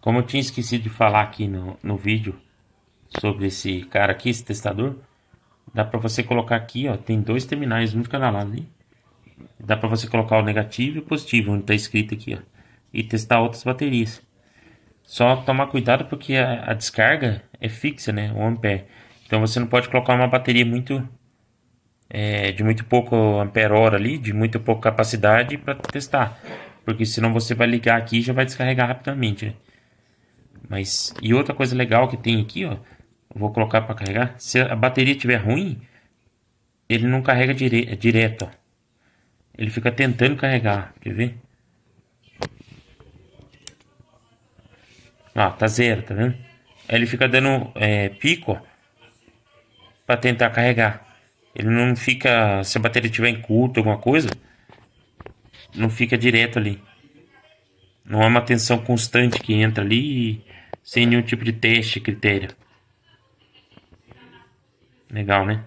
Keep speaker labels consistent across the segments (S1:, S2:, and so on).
S1: Como eu tinha esquecido de falar aqui no, no vídeo sobre esse cara aqui, esse testador, dá para você colocar aqui, ó, tem dois terminais, um de cada lado ali. Dá para você colocar o negativo e o positivo, onde está escrito aqui, ó, e testar outras baterias. Só tomar cuidado porque a, a descarga é fixa, né, 1 ampere. Então você não pode colocar uma bateria muito é, de muito pouco ampere hora ali, de muito pouca capacidade para testar, porque senão você vai ligar aqui e já vai descarregar rapidamente. Né? Mas e outra coisa legal que tem aqui, ó, vou colocar para carregar. Se a bateria tiver ruim, ele não carrega dire é, direto, ó. Ele fica tentando carregar, quer ver? Ah, tá zero, tá vendo? Aí ele fica dando é, pico, para tentar carregar. Ele não fica, se a bateria tiver em curto, alguma coisa, não fica direto ali. Não é uma tensão constante que entra ali e sem nenhum tipo de teste, critério. Legal, né?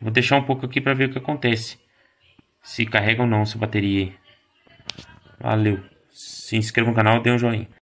S1: Vou deixar um pouco aqui para ver o que acontece. Se carrega ou não essa bateria. Valeu. Se inscreva no canal, dê um joinha.